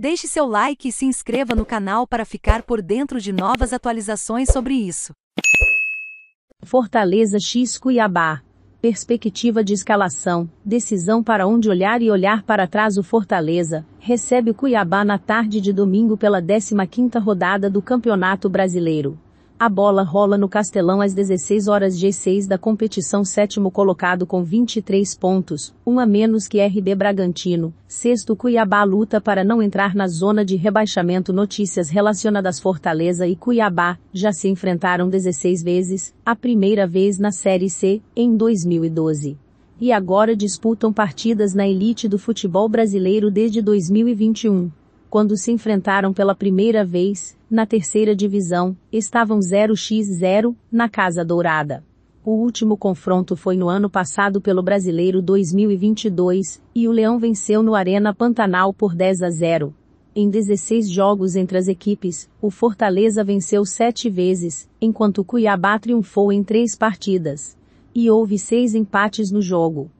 Deixe seu like e se inscreva no canal para ficar por dentro de novas atualizações sobre isso. Fortaleza X Cuiabá. Perspectiva de escalação, decisão para onde olhar e olhar para trás o Fortaleza, recebe o Cuiabá na tarde de domingo pela 15ª rodada do Campeonato Brasileiro. A bola rola no Castelão às 16 horas G6 da competição sétimo colocado com 23 pontos, um a menos que RB Bragantino. Sexto Cuiabá luta para não entrar na zona de rebaixamento. Notícias relacionadas Fortaleza e Cuiabá já se enfrentaram 16 vezes, a primeira vez na Série C, em 2012. E agora disputam partidas na elite do futebol brasileiro desde 2021 quando se enfrentaram pela primeira vez, na terceira divisão, estavam 0x0, na Casa Dourada. O último confronto foi no ano passado pelo Brasileiro 2022, e o Leão venceu no Arena Pantanal por 10 a 0. Em 16 jogos entre as equipes, o Fortaleza venceu 7 vezes, enquanto o Cuiabá triunfou em 3 partidas. E houve 6 empates no jogo.